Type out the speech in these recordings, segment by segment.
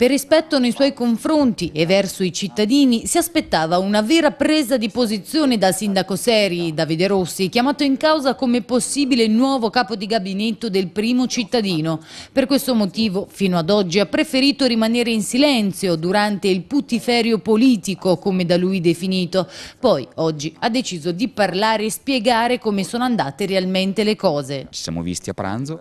Per rispetto nei suoi confronti e verso i cittadini si aspettava una vera presa di posizione dal sindaco Seri, Davide Rossi, chiamato in causa come possibile nuovo capo di gabinetto del primo cittadino. Per questo motivo fino ad oggi ha preferito rimanere in silenzio durante il putiferio politico, come da lui definito. Poi oggi ha deciso di parlare e spiegare come sono andate realmente le cose. Ci siamo visti a pranzo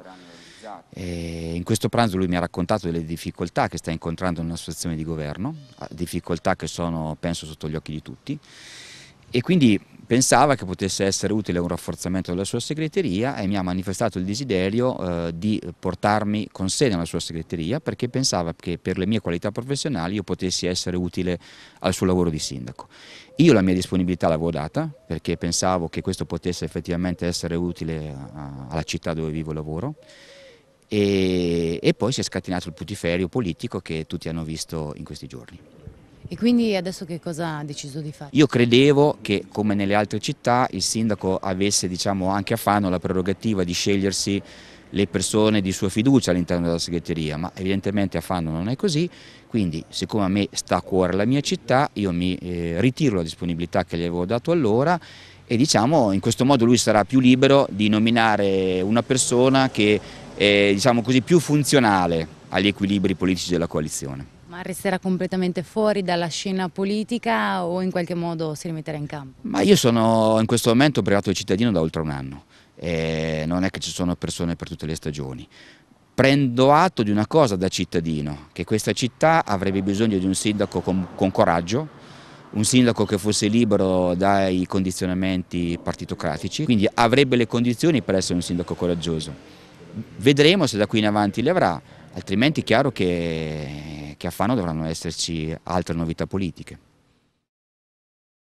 Esatto. E in questo pranzo lui mi ha raccontato delle difficoltà che sta incontrando nella sua azione di governo, ah, difficoltà che sono, penso, sotto gli occhi di tutti, e quindi pensava che potesse essere utile un rafforzamento della sua segreteria e mi ha manifestato il desiderio eh, di portarmi con sé nella sua segreteria perché pensava che per le mie qualità professionali io potessi essere utile al suo lavoro di sindaco. Io la mia disponibilità l'avevo data perché pensavo che questo potesse effettivamente essere utile a, eh, alla città dove vivo e lavoro e, e poi si è scatenato il putiferio politico che tutti hanno visto in questi giorni. E quindi adesso che cosa ha deciso di fare? Io credevo che come nelle altre città il sindaco avesse diciamo, anche a Fano la prerogativa di scegliersi le persone di sua fiducia all'interno della segreteria, ma evidentemente a Fano non è così, quindi siccome a me sta a cuore la mia città, io mi eh, ritiro la disponibilità che gli avevo dato allora e diciamo in questo modo lui sarà più libero di nominare una persona che eh, diciamo così, più funzionale agli equilibri politici della coalizione. Ma resterà completamente fuori dalla scena politica o in qualche modo si rimetterà in campo? Ma io sono in questo momento privato di cittadino da oltre un anno, e non è che ci sono persone per tutte le stagioni. Prendo atto di una cosa da cittadino, che questa città avrebbe bisogno di un sindaco con, con coraggio, un sindaco che fosse libero dai condizionamenti partitocratici, quindi avrebbe le condizioni per essere un sindaco coraggioso Vedremo se da qui in avanti li avrà, altrimenti è chiaro che, che a Fano dovranno esserci altre novità politiche.